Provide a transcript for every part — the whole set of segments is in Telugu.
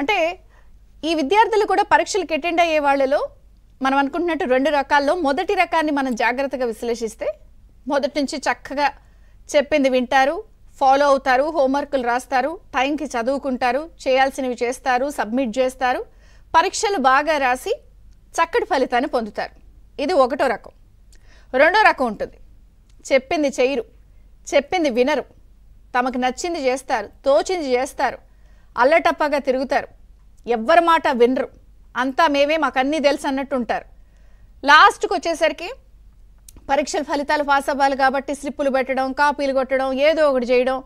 అంటే ఈ విద్యార్థులు కూడా పరీక్షలకు అటెండ్ అయ్యే వాళ్ళలో మనం అనుకుంటున్నట్టు రెండు రకాల్లో మొదటి రకాన్ని మనం జాగ్రత్తగా విశ్లేషిస్తే మొదటి నుంచి చక్కగా చెప్పింది వింటారు ఫాలో అవుతారు హోంవర్కులు రాస్తారు టైంకి చదువుకుంటారు చేయాల్సినవి చేస్తారు సబ్మిట్ చేస్తారు పరీక్షలు బాగా రాసి చక్కటి ఫలితాన్ని పొందుతారు ఇది ఒకటో రకం రెండో రకం ఉంటుంది చెప్పింది చేయరు చెప్పింది వినరు తమకు నచ్చింది చేస్తారు తోచింది చేస్తారు అల్లటప్పగా తిరుగుతారు ఎవ్వరి మాట వినరు అంతా మేమే మాకన్నీ తెలుసు అన్నట్టు ఉంటారు లాస్ట్కి వచ్చేసరికి పరీక్షల ఫలితాలు పాస్ అవ్వాలి కాబట్టి స్లిప్పులు పెట్టడం కాపీలు కొట్టడం ఏదో ఒకటి చేయడం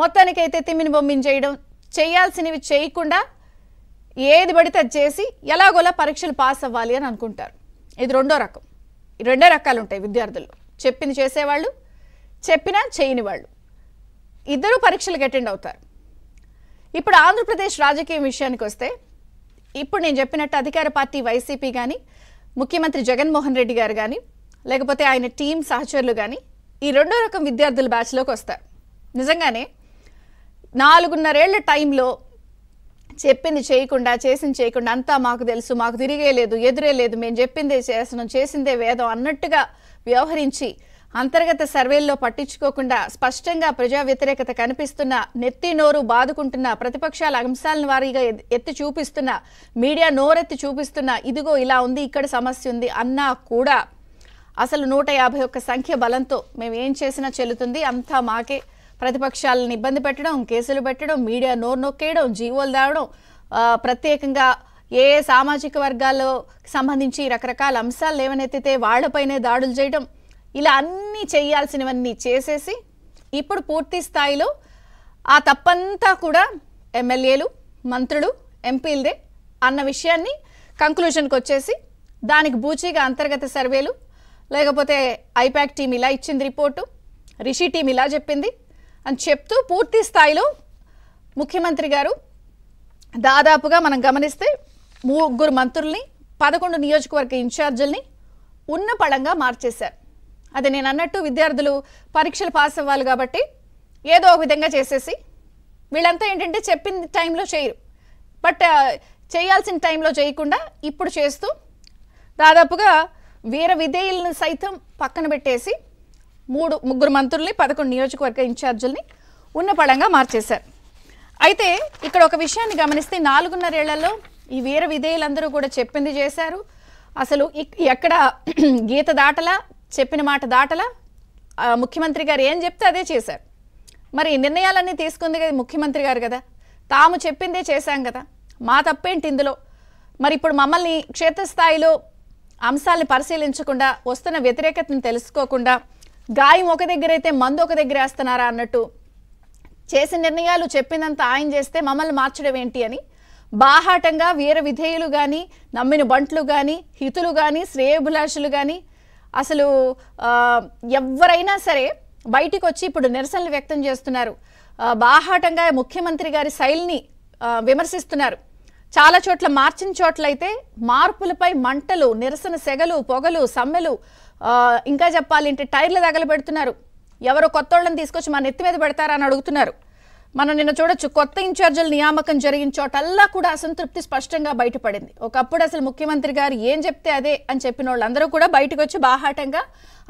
మొత్తానికి అయితే తిమ్మిని బొమ్మిని చేయడం చేయాల్సినవి చేయకుండా ఏది పడితే అది చేసి ఎలాగోలా పరీక్షలు పాస్ అవ్వాలి అని అనుకుంటారు ఇది రెండో రకం రెండో రకాలు ఉంటాయి విద్యార్థులు చెప్పింది చేసేవాళ్ళు చెప్పినా చేయని వాళ్ళు ఇద్దరు పరీక్షలకు అటెండ్ అవుతారు ఇప్పుడు ఆంధ్రప్రదేశ్ రాజకీయం విషయానికి వస్తే ఇప్పుడు నేను చెప్పినట్టు అధికార పార్టీ వైసీపీ కానీ ముఖ్యమంత్రి జగన్మోహన్ రెడ్డి గారు కానీ లేకపోతే ఆయన టీం సహచరులు కానీ ఈ రెండో రకం విద్యార్థుల బ్యాచ్లోకి వస్తారు నిజంగానే నాలుగున్నరేళ్ల టైంలో చెప్పింది చేయకుండా చేసింది చేయకుండా అంతా మాకు తెలుసు మాకు తిరిగే లేదు ఎదురే లేదు మేము చెప్పిందే చేస్తున్నాం చేసిందే వేదం అన్నట్టుగా వ్యవహరించి అంతర్గత సర్వేల్లో పట్టించుకోకుండా స్పష్టంగా ప్రజా వ్యతిరేకత కనిపిస్తున్న నెత్తి నోరు బాదుకుంటున్న ప్రతిపక్షాల అంశాలను వారీగా ఎత్తి చూపిస్తున్న మీడియా నోరెత్తి చూపిస్తున్న ఇదిగో ఇలా ఉంది ఇక్కడ సమస్య ఉంది అన్నా కూడా అసలు నూట యాభై ఒక్క సంఖ్య బలంతో మేము ఏం చేసినా చెల్లుతుంది అంతా మాకే ప్రతిపక్షాలను ఇబ్బంది పెట్టడం కేసులు పెట్టడం మీడియా నోరు నొక్కేయడం జీవోలు దావడం ప్రత్యేకంగా ఏ సామాజిక వర్గాల్లో సంబంధించి రకరకాల అంశాలు ఏమనెత్తితే వాళ్లపైనే దాడులు చేయడం ఇలా అన్నీ చేయాల్సినవన్నీ చేసేసి ఇప్పుడు పూర్తి స్థాయిలో ఆ తప్పంతా కూడా ఎమ్మెల్యేలు మంత్రులు ఎంపీలదే అన్న విషయాన్ని కంక్లూషన్కి వచ్చేసి దానికి బూచీగా అంతర్గత సర్వేలు లేకపోతే ఐపాక్ టీం ఇలా ఇచ్చింది రిపోర్టు రిషి టీం ఇలా చెప్పింది అని చెప్తూ పూర్తి స్థాయిలో ముఖ్యమంత్రి గారు దాదాపుగా మనం గమనిస్తే ముగ్గురు మంత్రుల్ని పదకొండు నియోజకవర్గ ఇన్ఛార్జీల్ని ఉన్న పడంగా మార్చేశారు అది నేను అన్నట్టు విద్యార్థులు పరీక్షలు పాస్ అవ్వాలి కాబట్టి ఏదో ఒక విధంగా చేసేసి వీళ్ళంతా ఏంటంటే చెప్పిన టైంలో చేయరు బట్ చేయాల్సిన టైంలో చేయకుండా ఇప్పుడు చేస్తూ దాదాపుగా వీర విధేయులను సైతం పక్కన పెట్టేసి మూడు ముగ్గురు మంత్రుల్ని పదకొండు నియోజకవర్గ ఇన్ఛార్జీల్ని ఉన్న పడంగా మార్చేశారు అయితే ఇక్కడ ఒక విషయాన్ని గమనిస్తే నాలుగున్నరేళ్లలో ఈ వీర విధేయులందరూ కూడా చెప్పింది చేశారు అసలు ఎక్కడ గీత దాటలా చెప్పిన మాట దాటలా ముఖ్యమంత్రి గారు ఏం చెప్తే అదే చేశారు మరి నిర్ణయాలన్నీ తీసుకుంది కదా ముఖ్యమంత్రి గారు కదా తాము చెప్పిందే చేశాం కదా మా తప్పేంటి ఇందులో మరి ఇప్పుడు మమ్మల్ని క్షేత్రస్థాయిలో అంశాలను పరిశీలించకుండా వస్తున్న వ్యతిరేకతను తెలుసుకోకుండా గాయం ఒక దగ్గర అయితే మందు ఒక దగ్గర వేస్తున్నారా అన్నట్టు చేసిన నిర్ణయాలు చెప్పినంత ఆయన చేస్తే మమ్మల్ని మార్చడం ఏంటి అని బాహాటంగా వీర విధేయులు కానీ నమ్మిన బంట్లు కానీ హితులు కానీ శ్రేయభిలాషులు కానీ అసలు ఎవరైనా సరే బయటికి వచ్చి ఇప్పుడు నిరసనలు వ్యక్తం చేస్తున్నారు బాహాటంగా ముఖ్యమంత్రి గారి శైలిని విమర్శిస్తున్నారు చాలా చోట్ల మార్చిన చోట్లయితే మార్పులపై మంటలు నిరసన సెగలు పొగలు సమ్మెలు ఇంకా చెప్పాలంటే టైర్లు తగలబెడుతున్నారు ఎవరో కొత్తోళ్ళని తీసుకొచ్చి మా నెత్తి మీద పెడతారా అని అడుగుతున్నారు మనం నిన్న చూడొచ్చు కొత్త ఇన్ఛార్జీల నియామకం జరిగిన చోటల్లా కూడా అసంతృప్తి స్పష్టంగా బయటపడింది ఒకప్పుడు అసలు ముఖ్యమంత్రి గారు ఏం చెప్తే అదే అని చెప్పిన వాళ్ళందరూ కూడా బయటకు వచ్చి బాహాటంగా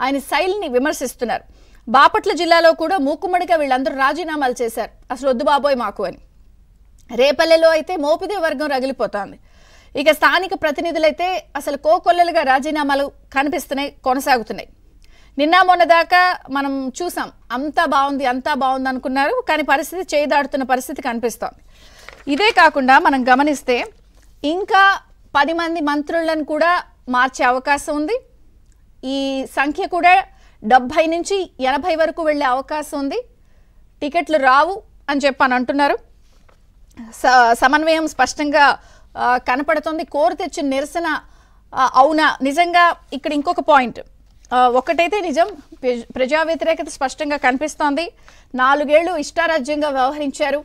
ఆయన శైలిని విమర్శిస్తున్నారు బాపట్ల జిల్లాలో కూడా మూకుమ్మడిగా వీళ్ళందరూ రాజీనామాలు చేశారు అసలు వద్దు బాబోయ్ మాకు అని రేపల్లెలో అయితే మోపిదే వర్గం రగిలిపోతోంది ఇక స్థానిక ప్రతినిధులైతే అసలు కోకొల్లలుగా రాజీనామాలు కనిపిస్తున్నాయి కొనసాగుతున్నాయి నిన్న మొన్న దాకా మనం చూసాం అంతా బాగుంది అంతా బాగుంది అనుకున్నారు కానీ పరిస్థితి చేదాడుతున్న పరిస్థితి కనిపిస్తోంది ఇదే కాకుండా మనం గమనిస్తే ఇంకా పది మంది మంత్రులను కూడా మార్చే అవకాశం ఉంది ఈ సంఖ్య కూడా డెబ్భై నుంచి ఎనభై వరకు వెళ్ళే అవకాశం ఉంది టికెట్లు రావు అని చెప్పని అంటున్నారు సమన్వయం స్పష్టంగా కనపడుతుంది కోరు తెచ్చిన నిరసన అవునా నిజంగా ఇక్కడ ఇంకొక పాయింట్ ఒకటైతే నిజం ప్రజా వ్యతిరేకత స్పష్టంగా కనిపిస్తోంది నాలుగేళ్లు ఇష్టారాజ్యంగా వ్యవహరించారు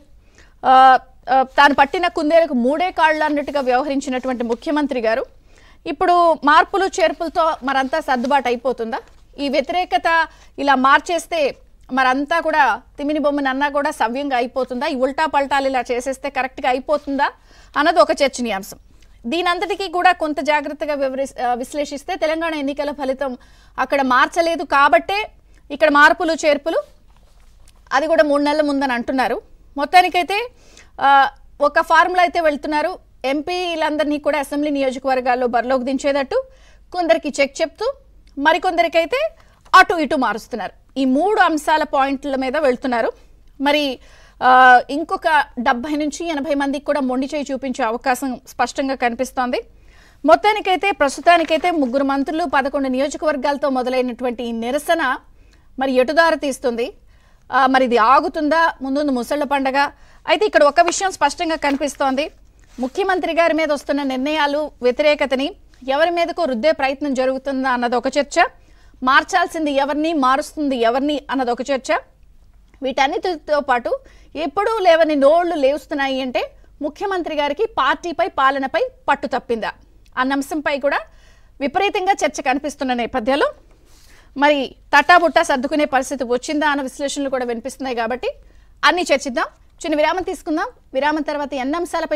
తాను పట్టిన కుందేలకు మూడే కాళ్ళు అన్నట్టుగా వ్యవహరించినటువంటి ముఖ్యమంత్రి గారు ఇప్పుడు మార్పులు చేర్పులతో మరంతా సర్దుబాటు అయిపోతుందా ఈ వ్యతిరేకత ఇలా మార్చేస్తే మరంతా కూడా తిమిని బొమ్మని అన్నా కూడా సవ్యంగా అయిపోతుందా ఈ ఉల్టా పల్టాలు ఇలా చేసేస్తే కరెక్ట్గా అయిపోతుందా అన్నది ఒక చర్చనీయాంశం దీనంతటికీ కూడా కొంత జాగ్రత్తగా వివరి విశ్లేషిస్తే తెలంగాణ ఎన్నికల ఫలితం అక్కడ మార్చలేదు కాబట్టే ఇక్కడ మార్పులు చేర్పులు అది కూడా మూడు నెలల ముందని అంటున్నారు మొత్తానికైతే ఒక ఫార్ములా అయితే వెళ్తున్నారు ఎంపీలందరినీ కూడా అసెంబ్లీ నియోజకవర్గాల్లో బరిలోకి దించేటట్టు కొందరికి చెక్ చెప్తూ మరికొందరికైతే అటు ఇటు మారుస్తున్నారు ఈ మూడు అంశాల పాయింట్ల మీద వెళ్తున్నారు మరి ఇంకొక డెబ్బై నుంచి ఎనభై మందికి కూడా మొండి చేయి చూపించే అవకాశం స్పష్టంగా కనిపిస్తోంది మొత్తానికైతే ప్రస్తుతానికైతే ముగ్గురు మంత్రులు పదకొండు నియోజకవర్గాలతో మొదలైనటువంటి ఈ నిరసన మరి ఎటుదారి తీస్తుంది మరి ఇది ఆగుతుందా ముందు ముసళ్ళ పండగ అయితే ఇక్కడ ఒక విషయం స్పష్టంగా కనిపిస్తోంది ముఖ్యమంత్రి గారి మీద వస్తున్న నిర్ణయాలు వ్యతిరేకతని ఎవరి మీదకు రుద్దే ప్రయత్నం జరుగుతుందా అన్నది ఒక చర్చ మార్చాల్సింది ఎవరిని మారుస్తుంది ఎవరిని అన్నది ఒక చర్చ వీటన్నిటితో పాటు ఎప్పుడూ లేవని నోళ్లు లేవుస్తున్నాయి అంటే ముఖ్యమంత్రి గారికి పార్టీపై పాలనపై పట్టు తప్పిందా అన్న అంశంపై కూడా విపరీతంగా చర్చ కనిపిస్తున్న నేపథ్యంలో మరి తట్టాబుట్టా సర్దుకునే పరిస్థితి వచ్చిందా అన్న విశ్లేషణలు కూడా వినిపిస్తున్నాయి కాబట్టి అన్ని చర్చిద్దాం చిన్న విరామం తీసుకుందాం విరామం తర్వాత ఎన్ని అంశాలపై